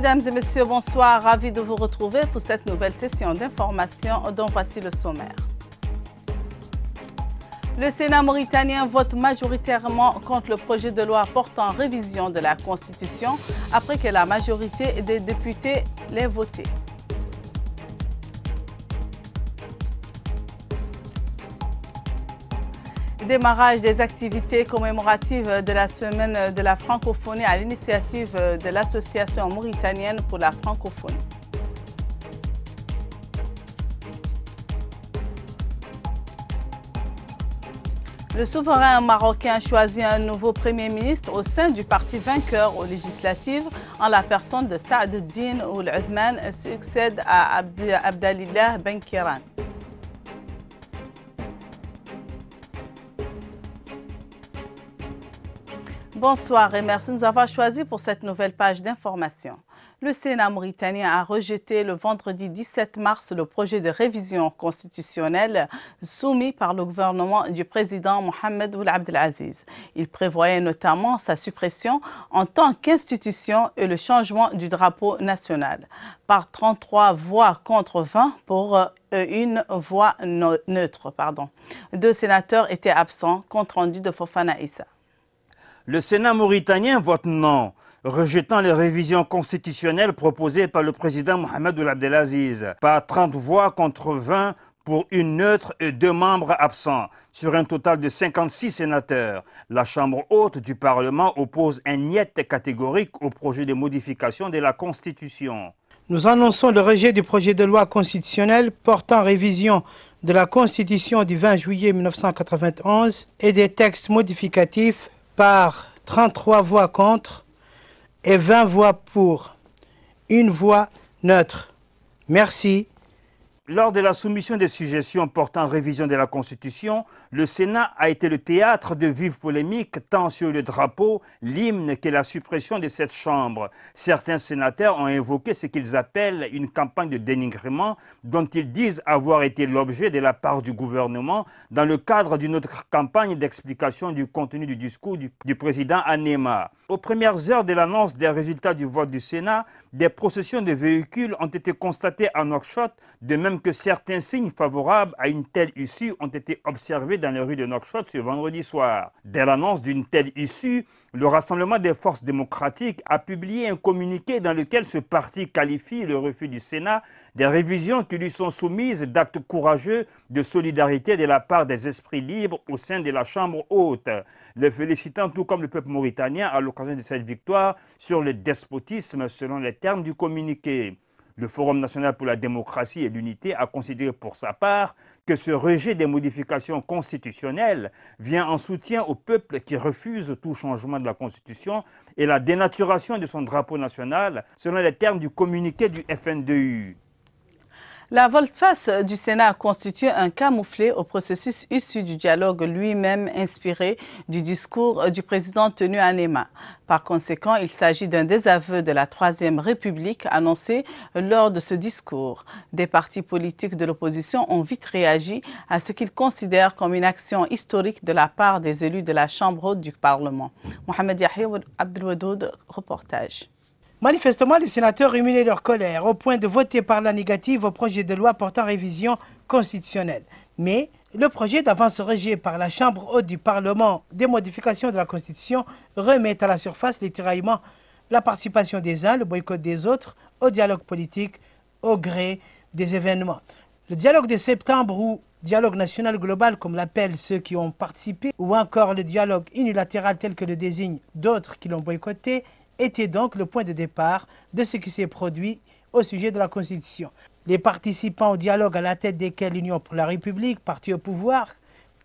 Mesdames et messieurs, bonsoir. Ravi de vous retrouver pour cette nouvelle session d'information dont voici le sommaire. Le Sénat mauritanien vote majoritairement contre le projet de loi portant révision de la Constitution après que la majorité des députés l'ait voté. Démarrage des activités commémoratives de la Semaine de la francophonie à l'initiative de l'Association mauritanienne pour la francophonie. Le souverain marocain choisit un nouveau Premier ministre au sein du parti vainqueur aux législatives en la personne de Saad Din Oul succède à Abdelilah Benkirane. Bonsoir et merci de nous avoir choisis pour cette nouvelle page d'information. Le Sénat mauritanien a rejeté le vendredi 17 mars le projet de révision constitutionnelle soumis par le gouvernement du président Mohamed Ould Abdelaziz. Il prévoyait notamment sa suppression en tant qu'institution et le changement du drapeau national. Par 33 voix contre 20 pour euh, une voix neutre. Pardon. Deux sénateurs étaient absents, compte rendu de Fofana Issa le Sénat mauritanien vote non, rejetant les révisions constitutionnelles proposées par le président Mohamed Abdelaziz, par 30 voix contre 20 pour une neutre et deux membres absents, sur un total de 56 sénateurs. La Chambre haute du Parlement oppose un niet catégorique au projet de modification de la Constitution. Nous annonçons le rejet du projet de loi constitutionnelle portant révision de la Constitution du 20 juillet 1991 et des textes modificatifs par 33 voix contre et 20 voix pour, une voix neutre. Merci. Lors de la soumission des suggestions portant révision de la Constitution, le Sénat a été le théâtre de vives polémiques tant sur le drapeau, l'hymne que la suppression de cette Chambre. Certains sénateurs ont évoqué ce qu'ils appellent une campagne de dénigrement dont ils disent avoir été l'objet de la part du gouvernement dans le cadre d'une autre campagne d'explication du contenu du discours du, du président Anema. Aux premières heures de l'annonce des résultats du vote du Sénat, des processions de véhicules ont été constatées à Nouakchott, de même que certains signes favorables à une telle issue ont été observés dans les rues de Nouakchott ce vendredi soir. Dès l'annonce d'une telle issue, le Rassemblement des forces démocratiques a publié un communiqué dans lequel ce parti qualifie le refus du Sénat des révisions qui lui sont soumises d'actes courageux de solidarité de la part des esprits libres au sein de la Chambre haute, le félicitant tout comme le peuple mauritanien à l'occasion de cette victoire sur le despotisme selon les termes du communiqué. Le Forum national pour la démocratie et l'unité a considéré pour sa part que ce rejet des modifications constitutionnelles vient en soutien au peuple qui refuse tout changement de la Constitution et la dénaturation de son drapeau national selon les termes du communiqué du FNDU. La volte-face du Sénat constitue un camouflet au processus issu du dialogue lui-même inspiré du discours du président tenu à Nema. Par conséquent, il s'agit d'un désaveu de la Troisième République annoncé lors de ce discours. Des partis politiques de l'opposition ont vite réagi à ce qu'ils considèrent comme une action historique de la part des élus de la Chambre haute du Parlement. Mohamed Yahya Abdelwadoud, reportage. Manifestement, les sénateurs ruminaient leur colère au point de voter par la négative au projet de loi portant révision constitutionnelle. Mais le projet d'avance rejeté par la Chambre haute du Parlement des modifications de la Constitution remet à la surface littéralement la participation des uns, le boycott des autres, au dialogue politique, au gré des événements. Le dialogue de septembre ou dialogue national global, comme l'appellent ceux qui ont participé, ou encore le dialogue unilatéral tel que le désignent d'autres qui l'ont boycotté, était donc le point de départ de ce qui s'est produit au sujet de la Constitution. Les participants au dialogue à la tête desquels l'Union pour la République, parti au pouvoir,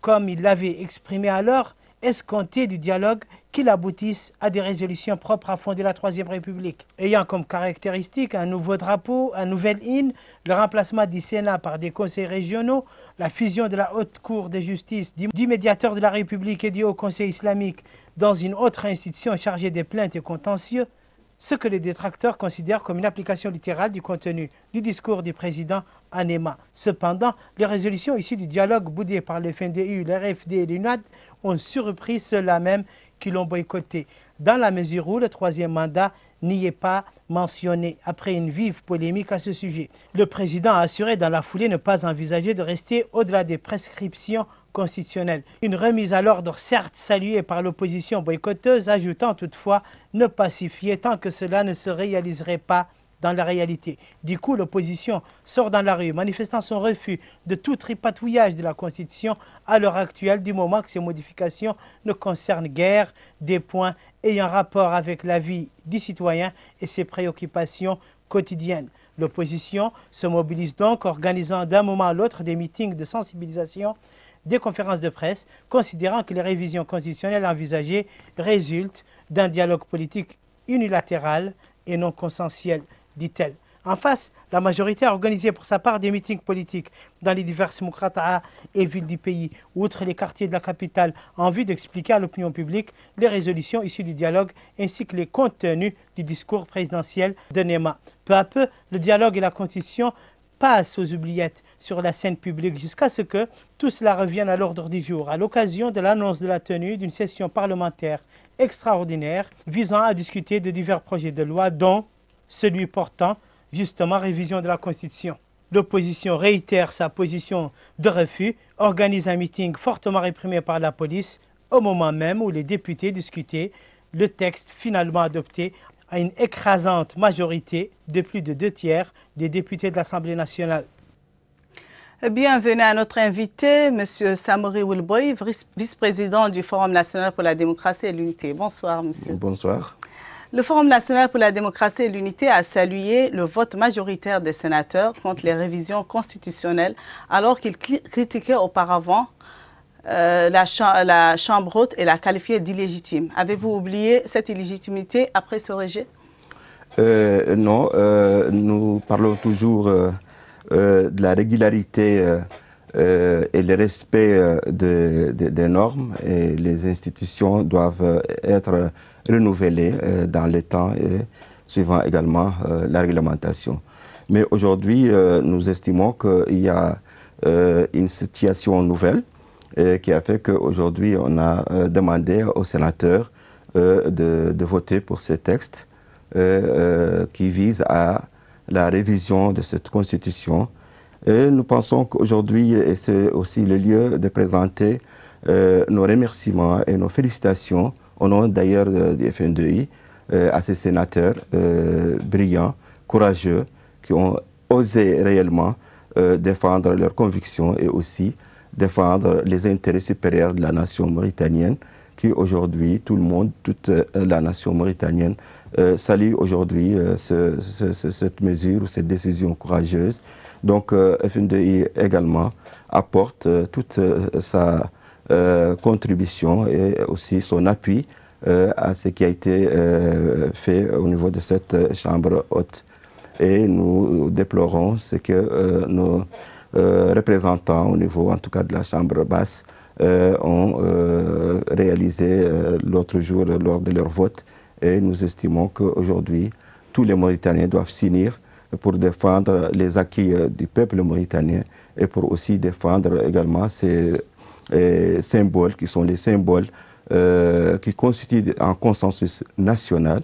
comme il l'avait exprimé alors, escomptaient du dialogue qu'il aboutisse à des résolutions propres à fonder la Troisième République, ayant comme caractéristique un nouveau drapeau, un nouvel hymne, le remplacement du Sénat par des conseils régionaux, la fusion de la Haute Cour de justice, du médiateur de la République et du Haut Conseil islamique, dans une autre institution chargée des plaintes et contentieux, ce que les détracteurs considèrent comme une application littérale du contenu du discours du président Anema. Cependant, les résolutions issues du dialogue boudé par le FNDU, le RFD et l'UNAD ont surpris ceux-là même qui l'ont boycotté, dans la mesure où le troisième mandat n'y est pas mentionné, après une vive polémique à ce sujet. Le président a assuré dans la foulée ne pas envisager de rester au-delà des prescriptions constitutionnelle. Une remise à l'ordre, certes saluée par l'opposition boycotteuse, ajoutant toutefois ne pacifier tant que cela ne se réaliserait pas dans la réalité. Du coup, l'opposition sort dans la rue, manifestant son refus de tout tripatouillage de la Constitution à l'heure actuelle, du moment que ces modifications ne concernent guère des points ayant rapport avec la vie du citoyen et ses préoccupations quotidiennes. L'opposition se mobilise donc, organisant d'un moment à l'autre des meetings de sensibilisation des conférences de presse, considérant que les révisions constitutionnelles envisagées résultent d'un dialogue politique unilatéral et non consensuel, dit-elle. En face, la majorité a organisé pour sa part des meetings politiques dans les diverses moukratas et villes du pays, outre les quartiers de la capitale, en vue d'expliquer à l'opinion publique les résolutions issues du dialogue ainsi que les contenus du discours présidentiel de Nema. Peu à peu, le dialogue et la constitution passe aux oubliettes sur la scène publique jusqu'à ce que tout cela revienne à l'ordre du jour à l'occasion de l'annonce de la tenue d'une session parlementaire extraordinaire visant à discuter de divers projets de loi dont celui portant justement révision de la Constitution. L'opposition réitère sa position de refus, organise un meeting fortement réprimé par la police au moment même où les députés discutaient le texte finalement adopté à une écrasante majorité de plus de deux tiers des députés de l'Assemblée nationale. Bienvenue à notre invité, M. Samori Wilboy, vice-président du Forum national pour la démocratie et l'unité. Bonsoir, monsieur. Bonsoir. Le Forum national pour la démocratie et l'unité a salué le vote majoritaire des sénateurs contre les révisions constitutionnelles alors qu'il critiquait auparavant euh, la, la, Chambre haute et l'a qualifiée d'illégitime. Avez-vous oublié cette illégitimité après ce rejet euh, Non, euh, nous parlons toujours de la régularité et le respect des normes et les institutions doivent être renouvelées dans le temps et suivant également la réglementation. Mais aujourd'hui, nous estimons qu'il y a une situation nouvelle qui a fait qu'aujourd'hui, on a euh, demandé aux sénateurs euh, de, voter pour ces textes euh, qui vise à la révision de cette constitution. nous pensons qu'aujourd'hui, c'est aussi le lieu de présenter nos remerciements et nos félicitations, au nom d'ailleurs du FNDI, à ces sénateurs brillants, courageux, qui ont osé réellement défendre leurs convictions et aussi défendre les intérêts supérieurs de la nation mauritanienne, qui aujourd'hui, tout le monde, toute euh, la nation mauritanienne, euh, salue aujourd'hui euh, cette mesure ou cette décision courageuse. Donc FNDI également apporte toute sa contribution et aussi son appui à ce qui a été fait au niveau de cette Chambre haute. Et nous déplorons ce que nos euh, représentants au niveau, en tout cas, de la Chambre basse, euh, ont euh, réalisé l'autre jour lors de leur vote. Et nous estimons qu'aujourd'hui, tous les Mauritaniens doivent s'unir pour défendre les acquis du peuple mauritanien et pour aussi défendre également ces symboles qui sont les symboles qui constituent un consensus national.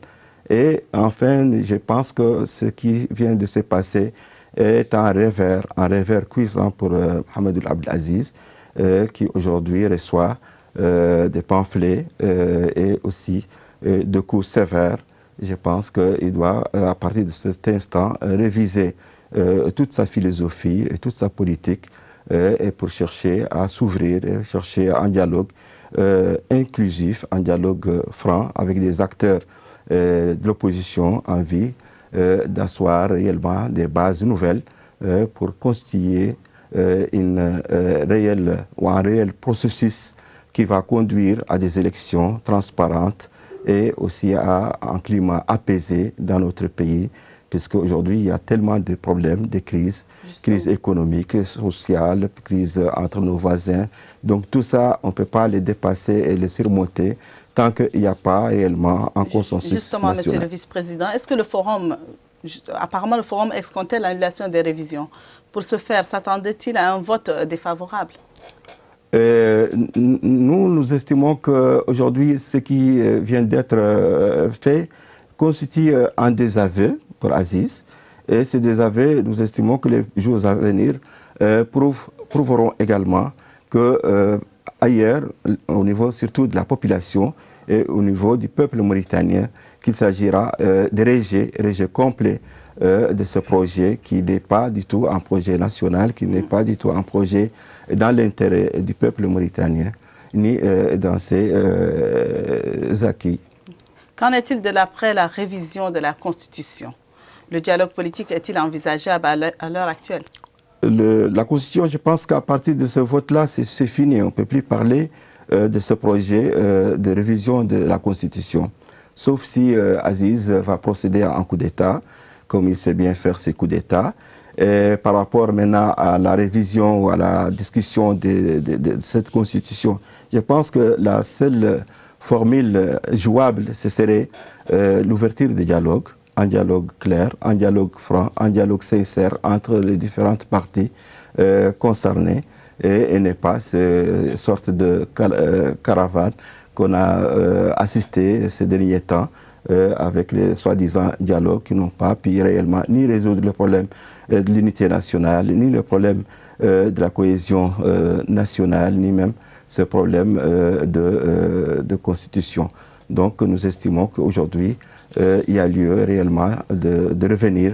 Et enfin, je pense que ce qui vient de se passer est un rêveur, un rêveur cuisant pour euh, Mohamed Abdelaziz, euh, qui aujourd'hui reçoit euh, des pamphlets euh, et aussi de coups sévères. Je pense qu'il doit, à partir de cet instant, réviser toute sa philosophie et toute sa politique et pour chercher à s'ouvrir, chercher un dialogue inclusif, un dialogue franc avec des acteurs de l'opposition en vie, euh, d'asseoir réellement des bases nouvelles euh, pour constituer euh, une, réelle, ou un réel processus qui va conduire à des élections transparentes et aussi à un climat apaisé dans notre pays, puisque aujourd'hui il y a tellement de problèmes, de crises, crise crises économiques, sociales, crises entre nos voisins. Donc tout ça, on ne peut pas les dépasser et les surmonter tant qu'il n'y a pas réellement un consensus Justement, Monsieur le Vice-président, est-ce que le forum, apparemment le forum escomptait l'annulation des révisions. Pour ce faire, s'attendait-il à un vote défavorable euh, nous, nous estimons qu'aujourd'hui, ce qui euh, vient d'être euh, fait constitue un désaveu pour Aziz. Et ce désaveu, nous estimons que les jours à venir prouveront également que ailleurs, au niveau surtout de la population, et euh, au niveau du peuple mauritanien qu'il s'agira euh, de rejet, rejet complet euh, de ce projet qui n'est pas du tout un projet national, qui n'est pas du tout un projet dans l'intérêt du peuple mauritanien, ni dans ses acquis. Qu'en est-il de l'après la révision de la Constitution Le dialogue politique est-il envisageable à l'heure actuelle La Constitution, je pense qu'à partir de ce vote-là, c'est fini, on ne peut plus parler euh, de ce projet euh, de révision de la Constitution, sauf si euh, Aziz va procéder à un coup d'État, comme il sait bien faire ses coups d'État. par rapport maintenant à la révision ou à la discussion de, cette constitution, je pense que la seule formule jouable, ce serait l'ouverture des dialogues, un dialogue clair, un dialogue franc, un dialogue sincère entre les différentes parties concernées et, n'est pas cette sorte de euh, caravane qu'on a euh, assisté ces derniers temps euh, avec les soi-disant dialogues qui n'ont pas pu réellement ni résoudre le problème de l'unité nationale, ni le problème de la cohésion nationale, ni même ce problème de, constitution. Donc nous estimons qu'aujourd'hui, il y a lieu réellement de, de revenir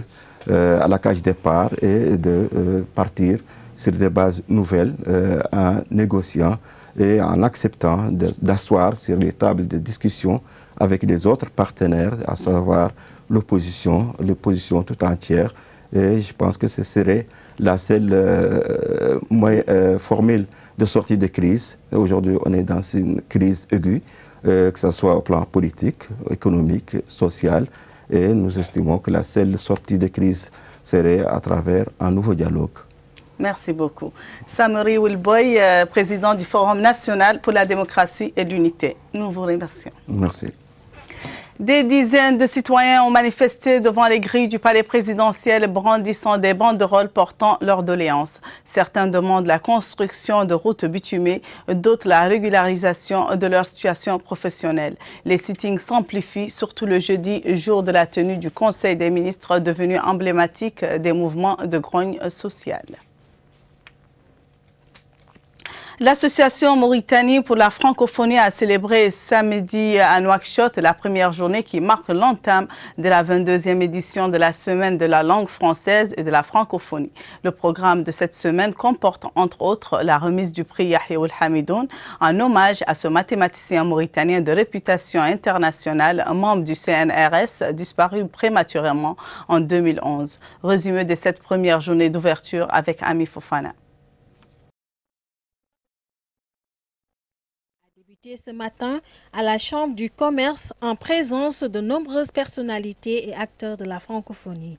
à la cage départ et de partir sur des bases nouvelles euh, en négociant et en acceptant d'asseoir sur les tables de discussion avec les autres partenaires, à savoir l'opposition, l'opposition tout entière. Et je pense que ce serait la seule euh, euh formule de sortie de crise. Aujourd'hui, on est dans une crise aiguë, euh, que ce soit au plan politique, économique, social. Et nous estimons que la seule sortie de crise serait à travers un nouveau dialogue Merci beaucoup. Samory Wilboy, euh, président du Forum national pour la démocratie et l'unité. Nous vous remercions. Merci. Des dizaines de citoyens ont manifesté devant les grilles du palais présidentiel brandissant des banderoles portant leurs doléances. Certains demandent la construction de routes bitumées, d'autres la régularisation de leur situation professionnelle. Les sittings s'amplifient, surtout le jeudi, jour de la tenue du Conseil des ministres devenu emblématique des mouvements de grogne sociale. L'Association Mauritanie pour la francophonie a célébré samedi à Nouakchott la première journée qui marque l'entame de la 22e édition de la Semaine de la langue française et de la francophonie. Le programme de cette semaine comporte entre autres la remise du prix Yahya Hamidoun en hommage à ce mathématicien mauritanien de réputation internationale, membre du CNRS, disparu prématurément en 2011. Résumé de cette première journée d'ouverture avec Ami Fofana. ce matin à la Chambre du commerce en présence de nombreuses personnalités et acteurs de la francophonie.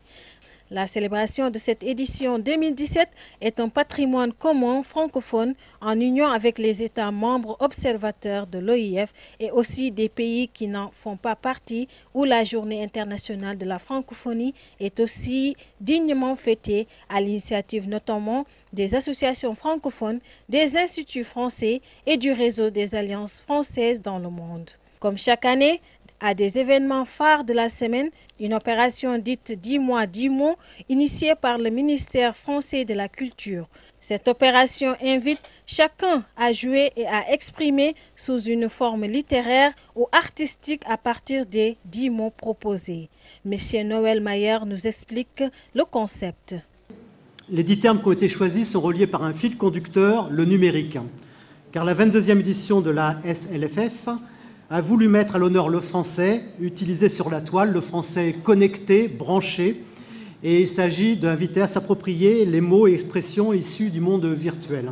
La célébration de cette édition 2017 est un patrimoine commun francophone en union avec les États membres observateurs de l'OIF et aussi des pays qui n'en font pas partie où la journée internationale de la francophonie est aussi dignement fêtée à l'initiative notamment des associations francophones, des instituts français et du réseau des alliances françaises dans le monde. Comme chaque année, à des événements phares de la semaine, une opération dite 10 mois 10 mots initiée par le ministère français de la Culture. Cette opération invite chacun à jouer et à exprimer sous une forme littéraire ou artistique à partir des 10 mots proposés. Monsieur Noël Mayer nous explique le concept. Les 10 termes qui ont été choisis sont reliés par un fil conducteur, le numérique. Car la 22e édition de la SLFF a voulu mettre à l'honneur le français, utilisé sur la toile le français connecté, branché, et il s'agit d'inviter à s'approprier les mots et expressions issus du monde virtuel.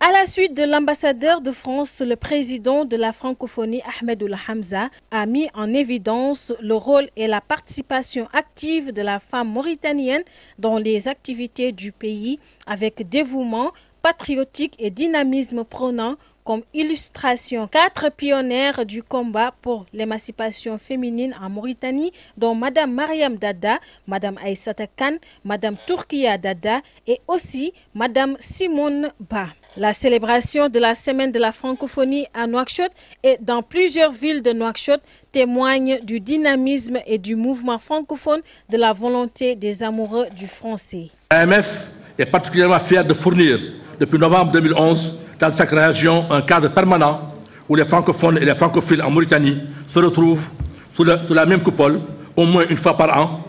À la suite de l'ambassadeur de France, le président de la francophonie Ahmed Hamza a mis en évidence le rôle et la participation active de la femme mauritanienne dans les activités du pays avec dévouement patriotique et dynamisme prenant comme illustration quatre pionnières du combat pour l'émancipation féminine en Mauritanie, dont Madame Mariam Dada, Madame Aïssata Khan, Madame Turkia Dada et aussi Madame Simone Ba. La célébration de la semaine de la francophonie à Nouakchott et dans plusieurs villes de Nouakchott témoigne du dynamisme et du mouvement francophone de la volonté des amoureux du français. AMF est particulièrement fier de fournir depuis novembre 2011 dans sa création un cadre permanent où les francophones et les francophiles en Mauritanie se retrouvent sous, la même coupole au moins une fois par an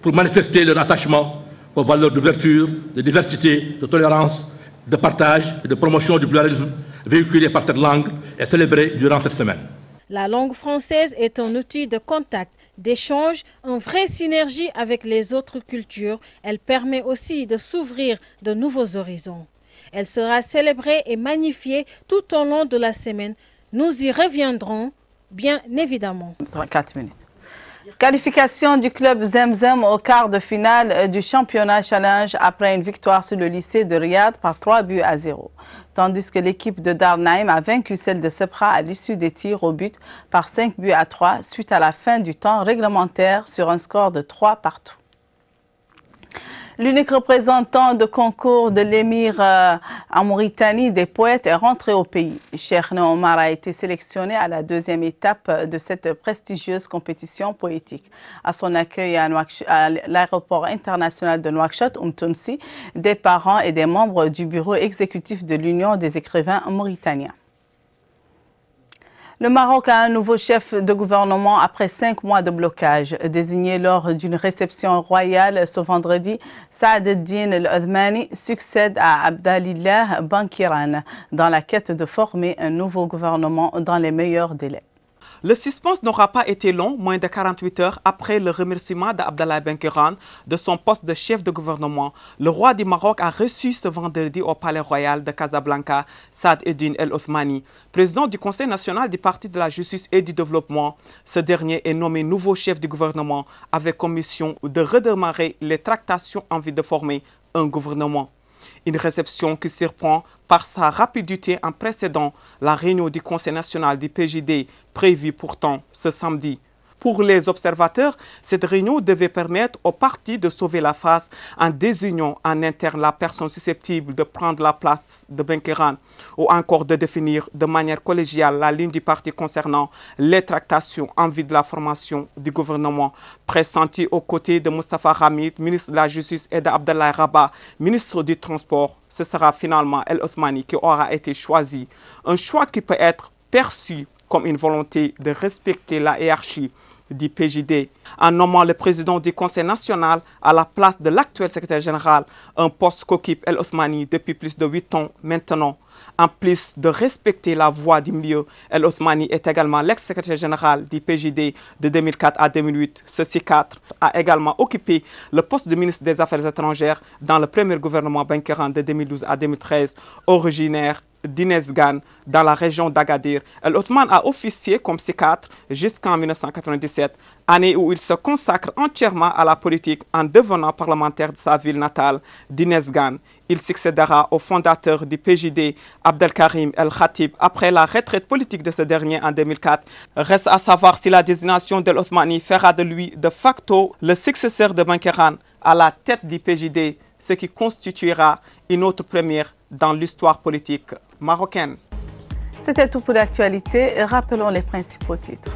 pour manifester leur attachement aux valeurs d'ouverture, de diversité, de tolérance, de partage et de promotion du pluralisme véhiculé par cette langue et célébré durant cette semaine. La langue française est un outil de contact, d'échange, en vraie synergie avec les autres cultures. Elle permet aussi de s'ouvrir de nouveaux horizons. Elle sera célébrée et magnifiée tout au long de la semaine. Nous y reviendrons, bien évidemment. 34 minutes. Qualification du club Zemzem au quart de finale du championnat challenge après une victoire sur le lycée de Riyad par 3 buts à 0. Tandis que l'équipe de Darnaim a vaincu celle de Sepra à l'issue des tirs au but par 5 buts à 3 suite à la fin du temps réglementaire sur un score de 3 partout. L'unique représentant de concours de l'émir euh, en Mauritanie des poètes est rentré au pays. Cheikh Omar a été sélectionné à la deuxième étape de cette prestigieuse compétition poétique. À son accueil à, l'aéroport international de Nouakchott, Umtumsi, des parents et des membres du bureau exécutif de l'Union des écrivains mauritaniens. Le Maroc a un nouveau chef de gouvernement après cinq mois de blocage. Désigné lors d'une réception royale ce vendredi, Saad Din el Othmani succède à Abdalillah Bankiran dans la quête de former un nouveau gouvernement dans les meilleurs délais. Le suspense n'aura pas été long, moins de 48 heures après le remerciement d'Abdallah Benkirane de son poste de chef de gouvernement. Le roi du Maroc a reçu ce vendredi au palais royal de Casablanca Saad Eddin El Othmani, président du Conseil national du Parti de la justice et du développement. Ce dernier est nommé nouveau chef du gouvernement avec commission de redémarrer les tractations en vue de former un gouvernement une réception qui surprend par sa rapidité en précédant la réunion du Conseil national du PJD prévue pourtant ce samedi. Pour les observateurs, cette réunion devait permettre aux parti de sauver la face en désunion en interne la personne susceptible de prendre la place de Benkeran ou encore de définir de manière collégiale la ligne du parti concernant les tractations en vue de la formation du gouvernement. Pressenti aux côtés de Mustafa Hamid, ministre de la Justice, et d'Abdallah Rabat, ministre du Transport, ce sera finalement El Othmani qui aura été choisi. Un choix qui peut être perçu comme une volonté de respecter la hiérarchie du PJD. En nommant le président du Conseil national à la place de l'actuel secrétaire général, un poste qu'occupe El Othmani depuis plus de 8 ans maintenant. En plus de respecter la voix du milieu, El Othmani est également l'ex-secrétaire général du PJD de 2004 à 2008. Ceci 4 a également occupé le poste de ministre des Affaires étrangères dans le premier gouvernement bancaire de 2012 à 2013, originaire d'Inezgan dans la région d'Agadir. Othman a officié comme psychiatre jusqu'en 1997, année où il se consacre entièrement à la politique en devenant parlementaire de sa ville natale, d'Inezgan. Il succédera au fondateur du PJD, Abdelkarim El Khatib, après la retraite politique de ce dernier en 2004. Reste à savoir si la désignation de l'Othmanie fera de lui de facto le successeur de Bankeran à la tête du PJD, ce qui constituera une autre première dans l'histoire politique marocaine. C'était tout pour l'actualité. Rappelons les principaux titres.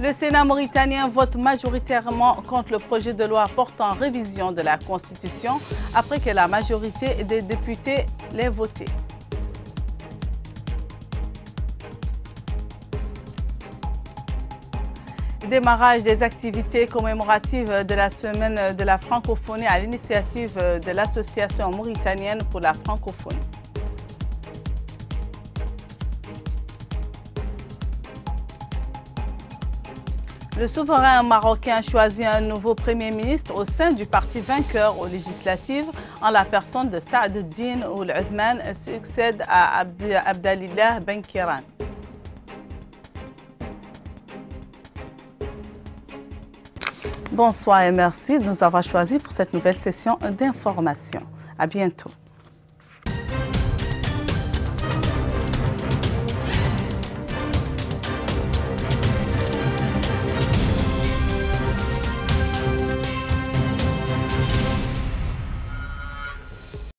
Le Sénat mauritanien vote majoritairement contre le projet de loi portant révision de la Constitution après que la majorité des députés l'ait voté. Démarrage des activités commémoratives de la Semaine de la francophonie à l'initiative de l'Association mauritanienne pour la francophonie. Le souverain marocain choisit un nouveau Premier ministre au sein du parti vainqueur aux législatives en la personne de Saad Din Oul succède à Abdallah Benkiran. Bonsoir et merci de nous avoir choisis pour cette nouvelle session d'information. À bientôt.